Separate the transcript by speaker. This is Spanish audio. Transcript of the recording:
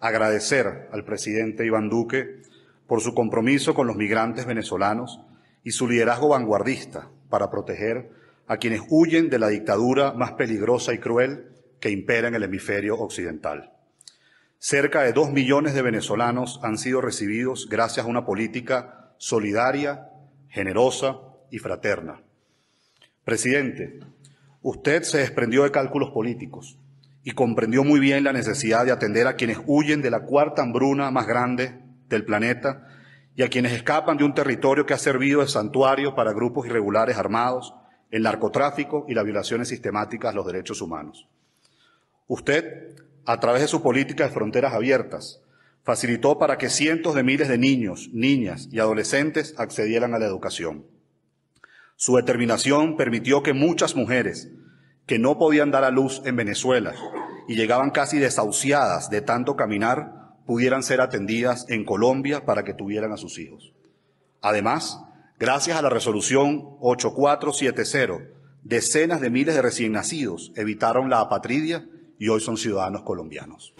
Speaker 1: agradecer al presidente Iván Duque por su compromiso con los migrantes venezolanos y su liderazgo vanguardista para proteger a quienes huyen de la dictadura más peligrosa y cruel que impera en el hemisferio occidental. Cerca de dos millones de venezolanos han sido recibidos gracias a una política solidaria, generosa y fraterna. Presidente, usted se desprendió de cálculos políticos y comprendió muy bien la necesidad de atender a quienes huyen de la cuarta hambruna más grande del planeta y a quienes escapan de un territorio que ha servido de santuario para grupos irregulares armados, el narcotráfico y las violaciones sistemáticas a los derechos humanos. Usted, a través de su política de fronteras abiertas, facilitó para que cientos de miles de niños, niñas y adolescentes accedieran a la educación. Su determinación permitió que muchas mujeres, que no podían dar a luz en Venezuela y llegaban casi desahuciadas de tanto caminar, pudieran ser atendidas en Colombia para que tuvieran a sus hijos. Además, gracias a la resolución 8470, decenas de miles de recién nacidos evitaron la apatridia y hoy son ciudadanos colombianos.